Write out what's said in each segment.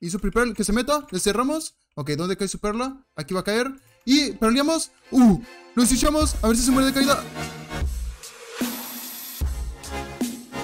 Y su perla que se meta. Le cerramos. Ok, ¿dónde cae su perla? Aquí va a caer. Y perleamos. ¡Uh! Lo hicimos A ver si se muere de caída.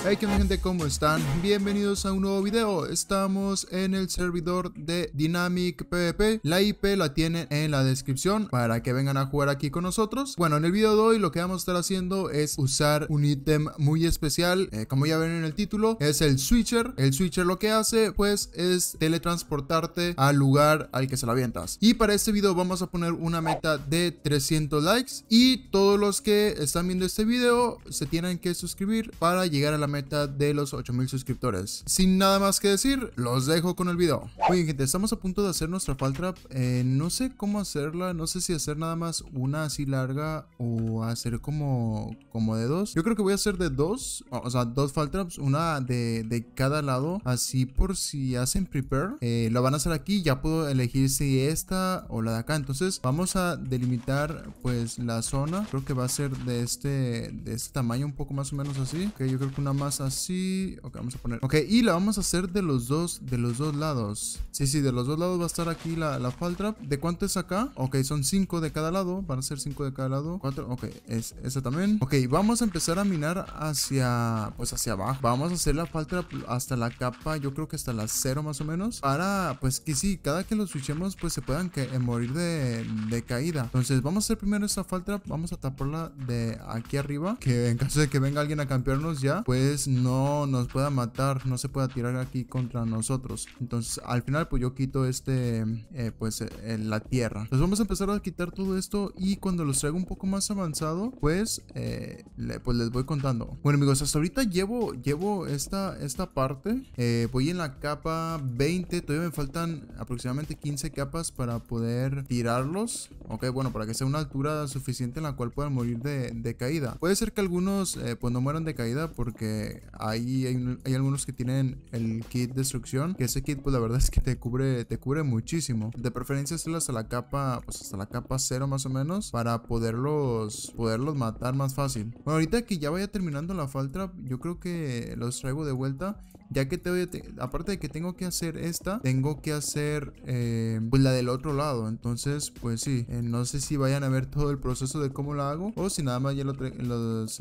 Hey, que gente? ¿Cómo están? Bienvenidos a un nuevo video. Estamos en el servidor de Dynamic PvP. La IP la tienen en la descripción para que vengan a jugar aquí con nosotros. Bueno, en el video de hoy lo que vamos a estar haciendo es usar un ítem muy especial. Eh, como ya ven en el título, es el Switcher. El Switcher lo que hace, pues, es teletransportarte al lugar al que se la avientas. Y para este video vamos a poner una meta de 300 likes. Y todos los que están viendo este video se tienen que suscribir para llegar a la meta meta de los 8000 suscriptores. Sin nada más que decir, los dejo con el video. Oye gente, estamos a punto de hacer nuestra fall trap. Eh, no sé cómo hacerla, no sé si hacer nada más una así larga o hacer como, como de dos. Yo creo que voy a hacer de dos, o sea, dos Faltraps, una de, cada lado, así por si hacen prepare. Eh, lo van a hacer aquí, ya puedo elegir si esta o la de acá. Entonces vamos a delimitar pues la zona. Creo que va a ser de este, de este tamaño un poco más o menos así. Que yo creo que una más así. Ok, vamos a poner... Ok, y la vamos a hacer de los dos, de los dos lados. Sí, sí, de los dos lados va a estar aquí la, la fall ¿De cuánto es acá? Ok, son cinco de cada lado. Van a ser cinco de cada lado. cuatro, ok, es, esa también. Ok, vamos a empezar a minar hacia... Pues hacia abajo. Vamos a hacer la fall hasta la capa, yo creo que hasta la cero más o menos. Para, pues que sí, cada que lo switchemos, pues se puedan eh, morir de, de caída. Entonces, vamos a hacer primero esa fall trap. Vamos a taparla de aquí arriba. Que en caso de que venga alguien a campearnos ya, pues no nos pueda matar, no se pueda tirar aquí contra nosotros. Entonces al final pues yo quito este, eh, pues eh, la tierra. Entonces vamos a empezar a quitar todo esto y cuando los traigo un poco más avanzado, pues, eh, pues les voy contando. Bueno amigos, hasta ahorita llevo, llevo esta, esta parte. voy en la capa 20, todavía me faltan aproximadamente 15 capas para poder tirarlos. Ok, bueno, para que sea una altura suficiente en la cual puedan morir de, de caída. Puede ser que algunos pues no mueran de caída porque hay, algunos que tienen el kit destrucción, que ese kit pues la verdad es que te cubre, te cubre muchísimo. De preferencia hacerlo hasta la capa, pues hasta la capa cero más o menos, para poderlos, poderlos matar más fácil. Bueno, ahorita que ya vaya terminando la falta, yo creo que los traigo de vuelta ya que te, voy a aparte de que tengo que hacer esta, tengo que hacer eh, pues la del otro lado. Entonces, pues sí, eh, no sé si vayan a ver todo el proceso de cómo la hago o si nada más ya los,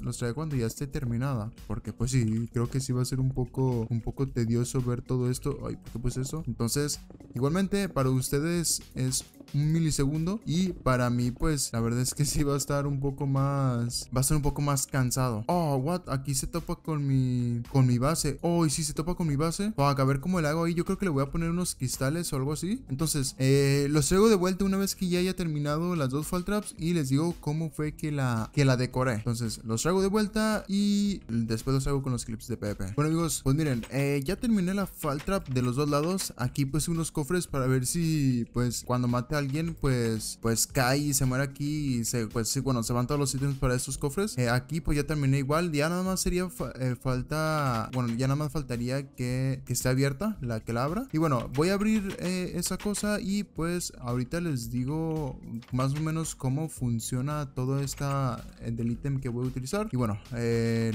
los trae cuando ya esté terminada. Porque pues sí, creo que sí va a ser un poco, un poco tedioso ver todo esto. Ay, qué pues eso? Entonces, igualmente para ustedes es un milisegundo y para mí pues la verdad es que sí va a estar un poco más va a estar un poco más cansado. Oh, what, aquí se topa con mi con mi base. Oh, y si se topa con mi base. Fuck, a ver cómo le hago ahí. Yo creo que le voy a poner unos cristales o algo así. Entonces, eh, los traigo de vuelta una vez que ya haya terminado las dos fall traps y les digo cómo fue que la que la decoré. Entonces, los traigo de vuelta y después los hago con los clips de Pepe. Bueno, amigos, pues miren, eh, ya terminé la fall trap de los dos lados. Aquí pues unos cofres para ver si pues cuando mate alguien, pues, pues cae y se muere aquí y se, pues sí, bueno, se van todos los ítems para estos cofres. Eh, aquí pues ya terminé igual, ya nada más sería eh, falta, bueno, ya nada más faltaría que, que esté abierta la que la abra. Y bueno, voy a abrir eh, esa cosa y pues ahorita les digo más o menos cómo funciona todo esta del ítem que voy a utilizar. Y bueno,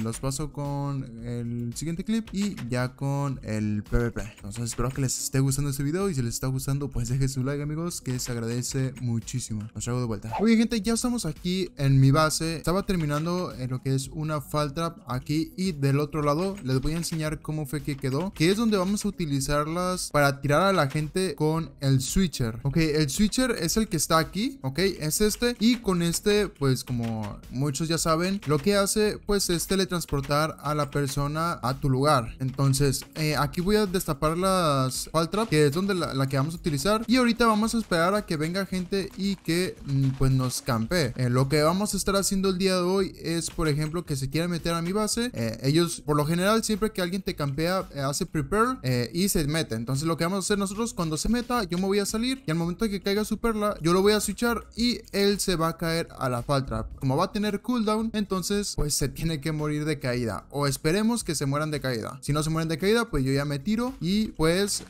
los paso con el siguiente clip y ya con el PvP. Entonces espero que les esté gustando este video y si les está gustando pues dejen su like amigos, que es agradece muchísimo. nos traigo de vuelta. Oye, gente, ya estamos aquí en mi base. Estaba terminando en eh, lo que es una fall trap aquí y del otro lado les voy a enseñar cómo fue que quedó, que es donde vamos a utilizarlas para tirar a la gente con el switcher. Ok, el switcher es el que está aquí, ok, es este y con este, pues como muchos ya saben, lo que hace pues es teletransportar a la persona a tu lugar. Entonces, eh, aquí voy a destapar las fall trap, que es donde la, la que vamos a utilizar y ahorita vamos a esperar a que venga gente y que mm, pues nos campe eh, lo que vamos a estar haciendo el día de hoy es, por ejemplo, que se quiera meter a mi base. Eh, ellos, por lo general, siempre que alguien te campea, eh, hace prepare y se mete. Entonces lo que vamos a hacer nosotros, cuando se meta, yo me voy a salir y al momento que caiga su perla, yo lo voy a switchar y él se va a caer a la falta. Como va a tener cooldown, entonces pues se tiene que morir de caída. O esperemos que se mueran de caída. Si no se mueren de caída, pues yo ya me tiro y pues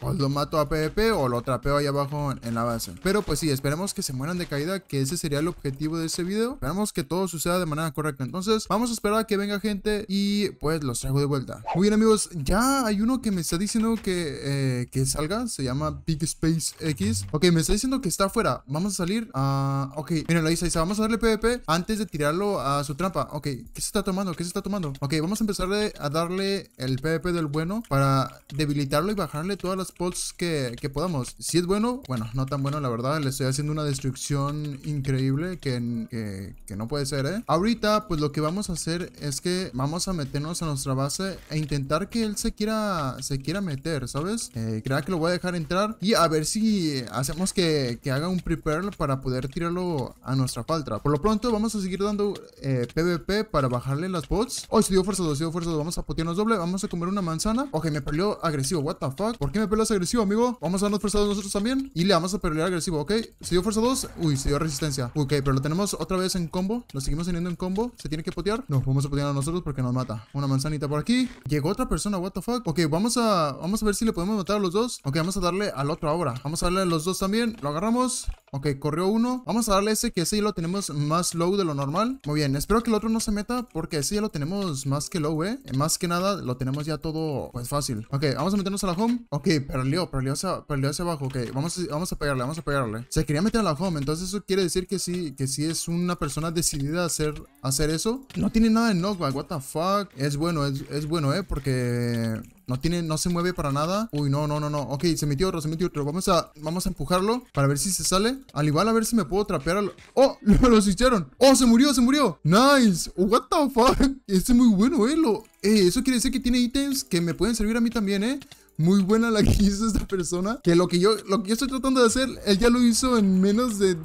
o lo mato a PvP o lo trapeo ahí abajo en la base. Pero pues sí, esperemos que se mueran de caída, que ese sería el objetivo de este video. Esperamos que todo suceda de manera correcta. Entonces, vamos a esperar a que venga gente y pues los traigo de vuelta. Muy bien, amigos, ya hay uno que me está diciendo que, eh, que salga. Se llama Big Space X. Ok, me está diciendo que está afuera. Vamos a salir. a ok, miren, ahí está. Vamos a darle PvP antes de tirarlo a su trampa. Ok, ¿qué se está tomando? ¿Qué se está tomando? Ok, vamos a empezar a darle el PvP del bueno para debilitarlo y bajarle todas las spots que, podamos. Si es bueno, bueno, no tan bueno, la verdad. Le estoy haciendo una destrucción increíble que, que, no puede ser, ¿eh? Ahorita, pues lo que vamos a hacer es que vamos a meternos a nuestra base e intentar que él se quiera, se quiera meter, ¿sabes? Eh, creo que lo voy a dejar entrar y a ver si hacemos que, haga un prepare para poder tirarlo a nuestra falta Por lo pronto, vamos a seguir dando eh, PvP para bajarle las bots. Hoy oh, se dio fuerza 2, dio fuerza Vamos a potearnos doble. Vamos a comer una manzana. Ok, me peleó agresivo. What the fuck? ¿Por qué me peleas agresivo, amigo. Vamos a darnos fuerza 2 nosotros también. Y le vamos a pelear agresivo, ¿ok? Se dio fuerza 2. Uy, se dio resistencia. Ok, pero lo tenemos otra vez en combo. Lo seguimos teniendo en combo. ¿Se tiene que potear? No, vamos a potear a nosotros porque nos mata. Una manzanita por aquí. Llegó otra persona, what the fuck. Ok, vamos a, vamos a ver si le podemos matar a los dos. Ok, vamos a darle al otro ahora. Vamos a darle a los dos también. Lo agarramos. Ok, corrió uno. Vamos a darle ese que ese ya lo tenemos más low de lo normal. Muy bien, espero que el otro no se meta porque ese ya lo tenemos más que low, eh. Más que nada lo tenemos ya todo pues fácil. Ok, vamos a meternos a la home. Ok, perdió, perdió hacia, hacia abajo. Ok, vamos a, vamos a pegarle, vamos a pegarle. Se quería meter a la home, entonces eso quiere decir que sí, que sí es una persona decidida a hacer, hacer eso. No tiene nada de knockback, what the fuck. Es bueno, es, es bueno, eh, porque... No tiene, no se mueve para nada. Uy, no, no, no, no. Ok, se metió otro, se metió otro. Vamos a, vamos a empujarlo para ver si se sale. Al igual a ver si me puedo trapear al... ¡Oh! Lo hicieron. ¡Oh! Se murió, se murió. Nice. What the fuck. Este es muy bueno, eh. Lo... eh eso quiere decir que tiene ítems que me pueden servir a mí también, eh muy buena la que hizo esta persona. Que lo que yo, lo que yo estoy tratando de hacer, él ya lo hizo en menos de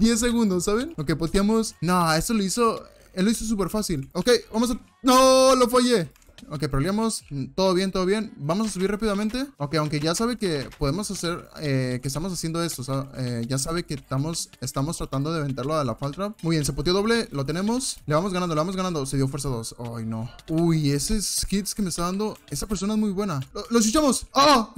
10 segundos, ¿saben? Lo que poteamos. No, eso lo hizo. Él lo hizo súper fácil. Ok, vamos a. ¡No! Lo fallé. Ok, perleamos, mm, Todo bien, todo bien. Vamos a subir rápidamente. Ok, aunque ya sabe que podemos hacer, eh, que estamos haciendo esto. eh, ya sabe que estamos, estamos tratando de ventarlo a la faltra. Muy bien, se puteó doble. Lo tenemos. Le vamos ganando, le vamos ganando. Se dio fuerza 2. Ay, no. Uy, ese skits que me está dando. Esa persona es muy buena. Lo, lo ¡Ah! ¡Oh!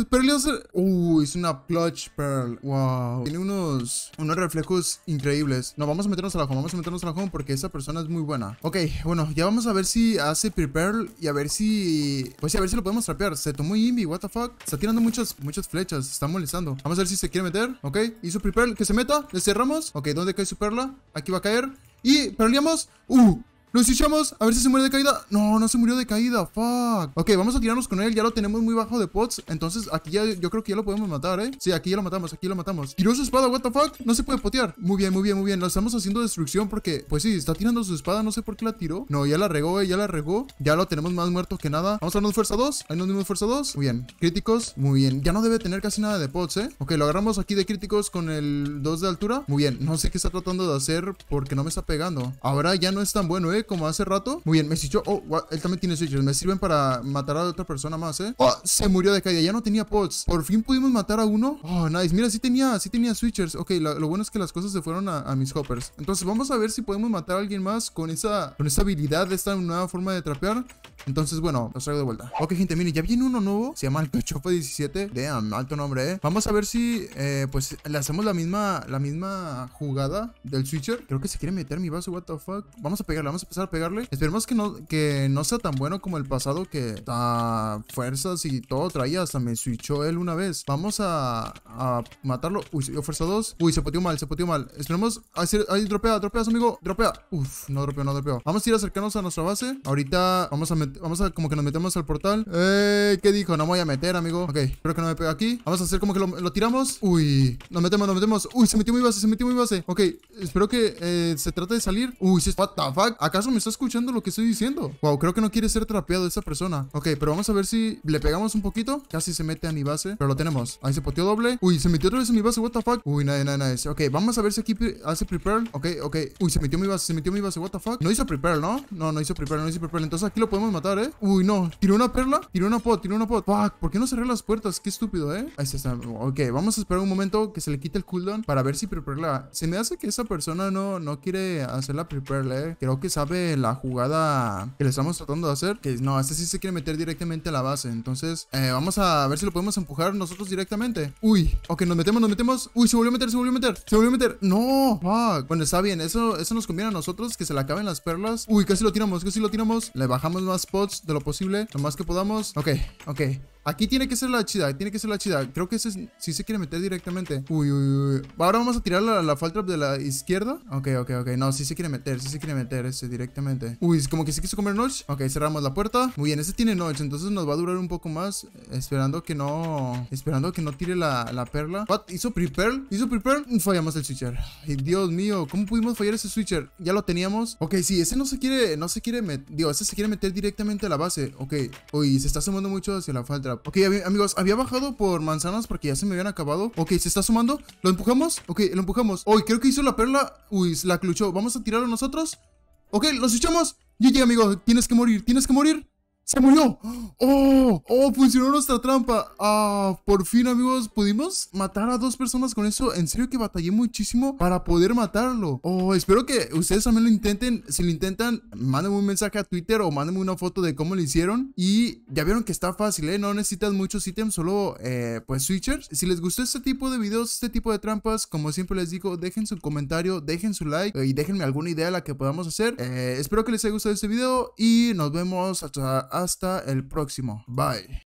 Uy, es una clutch pearl. Wow. Tiene unos, unos reflejos increíbles. No, vamos a meternos a la Vamos a meternos a la porque esa persona es muy buena. Ok, bueno, ya vamos a ver si hace pearl y a ver si. Pues, pues sí, a ver si lo podemos trapear. Se tomó Invi. what the fuck. Está tirando muchas, muchas flechas. está molestando. Vamos a ver si se quiere meter. Ok. Y su que se meta. Le cerramos. Ok, ¿dónde cae su perla? Aquí va a caer. Y perleamos. Uh, ¡Lo hicimos! A ver si se muere de caída. No, no se murió de caída. Fuck. Ok, vamos a tirarnos con él. Ya lo tenemos muy bajo de pots. Entonces aquí ya, yo creo que ya lo podemos matar, ¿eh? Sí, aquí ya lo matamos. Aquí lo matamos. Tiró su espada. What the fuck? No se puede potear. Muy bien, muy bien, muy bien. Lo estamos haciendo destrucción porque, pues sí, está tirando su espada. No sé por qué la tiró. No, ya la regó, eh. Ya la regó. Ya lo tenemos más muerto que nada. Vamos a darnos fuerza 2. Ahí nos dimos fuerza 2. Muy bien. Críticos. Muy bien. Ya no debe tener casi nada de pots, ¿eh? Ok, lo agarramos aquí de críticos con el 2 de altura. Muy bien. No sé qué está tratando de hacer porque no me está pegando. Ahora ya no es tan bueno, ¿eh? como hace rato. Muy bien, me yo. Oh, él también tiene switches. Me sirven para matar a otra persona más, ¿eh? Oh, se murió de caída. Ya no tenía pots. Por fin pudimos matar a uno. Oh, nice. Mira, sí tenía, sí tenía switchers. Ok, lo, bueno es que las cosas se fueron a, mis hoppers. Entonces, vamos a ver si podemos matar a alguien más con esa, con esa habilidad, esta nueva forma de trapear. Entonces, bueno, los traigo de vuelta. Ok, gente, miren, ya viene uno nuevo. Se llama el Alcachofa 17. Damn, alto nombre, ¿eh? Vamos a ver si, eh, pues, le hacemos la misma, la misma jugada del switcher. Creo que se quiere meter mi base, what the fuck. Vamos a pegarle, vamos a empezar a pegarle. Esperemos que no, que no sea tan bueno como el pasado, que da fuerzas y todo traía. Hasta me switchó él una vez. Vamos a, a matarlo. Uy, se dio fuerza 2. Uy, se poteó mal, se poteó mal. Esperemos. ahí, ahí, dropea, dropeas, amigo. Dropea. Uf, no dropeó, no dropeó. Vamos a ir acercándonos acercarnos a nuestra base. Ahorita vamos a meter vamos a como que nos metemos al portal. Eh, ¿qué dijo? No me voy a meter, amigo. Ok, Espero que no me pegue aquí. Vamos a hacer como que lo, tiramos. Uy, nos metemos, nos metemos. Uy, se metió mi base, se metió mi base. Ok, espero que eh, se trate de salir. Uy, se... What the fuck? ¿Acaso me está escuchando lo que estoy diciendo? Wow, creo que no quiere ser trapeado esa persona. Ok, pero vamos a ver si le pegamos un poquito. Casi se mete a mi base, pero lo tenemos. Ahí se poteó doble. Uy, se metió otra vez en mi base, what the fuck. Uy, nada, nada, nada Ok, vamos a ver si aquí hace prepare. Ok, ok. Uy, se metió mi base, se metió mi base, what the fuck. No hizo prepare, ¿no? No, no hizo prepare, no hizo prepare. Entonces aquí lo podemos matar ¿eh? Uy, no. Tiró una perla. Tiró una pot. Tiró una pot. Fuck. ¿Por qué no cerré las puertas? Qué estúpido, ¿eh? Ahí está. Ok, vamos a esperar un momento que se le quite el cooldown para ver si preparla. Se me hace que esa persona no, no quiere hacer la prepara, ¿eh? Creo que sabe la jugada que le estamos tratando de hacer. Que no, este sí se quiere meter directamente a la base. Entonces, eh, vamos a ver si lo podemos empujar nosotros directamente. Uy. Ok, nos metemos, nos metemos. Uy, se volvió a meter, se volvió a meter. Se volvió a meter. No. Fuck. Bueno, está bien. Eso, eso nos conviene a nosotros que se le acaben las perlas. Uy, casi lo tiramos, casi lo tiramos. Le bajamos más spots de lo posible, lo más que podamos. Ok, ok. Aquí tiene que ser la chida, tiene que ser la chida. Creo que ese sí se quiere meter directamente. Uy, uy, uy. Ahora vamos a tirar la, la fall trap de la izquierda. Ok, ok, ok. No, sí se quiere meter, sí se quiere meter ese directamente. Uy, es como que se quiso comer noche Ok, cerramos la puerta. Muy bien, ese tiene Notch, entonces nos va a durar un poco más. Esperando que no. Esperando que no tire la, perla. What? ¿Hizo pre-pearl? ¿Hizo pre-pearl? Fallamos el switcher. Ay, Dios mío, ¿cómo pudimos fallar ese switcher? Ya lo teníamos. Ok, sí, ese no se quiere, no se quiere meter. Digo, ese se quiere meter directamente a la base. Ok. Uy, se está sumando mucho hacia la falta. Ok, amigos, había bajado por manzanas porque ya se me habían acabado. Ok, se está sumando. ¿Lo empujamos? Ok, lo empujamos. Uy, creo que hizo la perla. Uy, la cluchó. Vamos a tirarlo nosotros. Ok, los echamos. GG, amigo. Tienes que morir, tienes que morir. ¡Se murió! ¡Oh! ¡Oh! Funcionó nuestra trampa. Ah, por fin, amigos, pudimos matar a dos personas con eso. En serio que batallé muchísimo para poder matarlo. Oh, espero que ustedes también lo intenten. Si lo intentan, mándenme un mensaje a Twitter o mándenme una foto de cómo lo hicieron. Y ya vieron que está fácil, ¿eh? No necesitan muchos ítems, solo, eh, pues, switchers. Si les gustó este tipo de videos, este tipo de trampas, como siempre les digo, dejen su comentario, dejen su like eh, y déjenme alguna idea a la que podamos hacer. Eh, espero que les haya gustado este video y nos vemos hasta hasta el próximo. Bye.